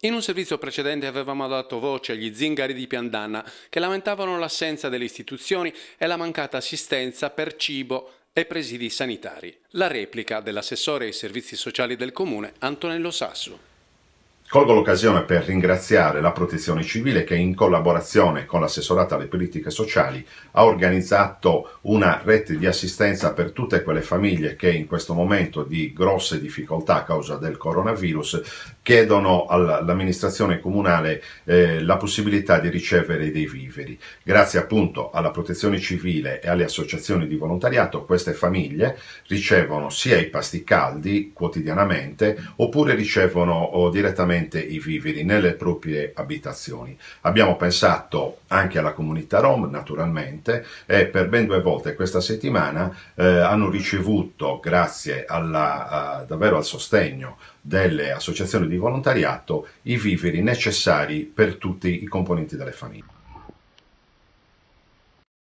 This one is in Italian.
In un servizio precedente avevamo dato voce agli zingari di Piandanna che lamentavano l'assenza delle istituzioni e la mancata assistenza per cibo e presidi sanitari. La replica dell'assessore ai servizi sociali del comune Antonello Sasso. Colgo l'occasione per ringraziare la Protezione Civile che in collaborazione con l'assessorato alle politiche sociali ha organizzato una rete di assistenza per tutte quelle famiglie che in questo momento di grosse difficoltà a causa del coronavirus chiedono all'amministrazione comunale eh, la possibilità di ricevere dei viveri. Grazie appunto alla Protezione Civile e alle associazioni di volontariato queste famiglie ricevono sia i pasti caldi quotidianamente oppure ricevono oh, direttamente sicuramente i viveri nelle proprie abitazioni. Abbiamo pensato anche alla comunità Rom, naturalmente, e per ben due volte questa settimana eh, hanno ricevuto, grazie alla, a, davvero al sostegno delle associazioni di volontariato, i viveri necessari per tutti i componenti delle famiglie.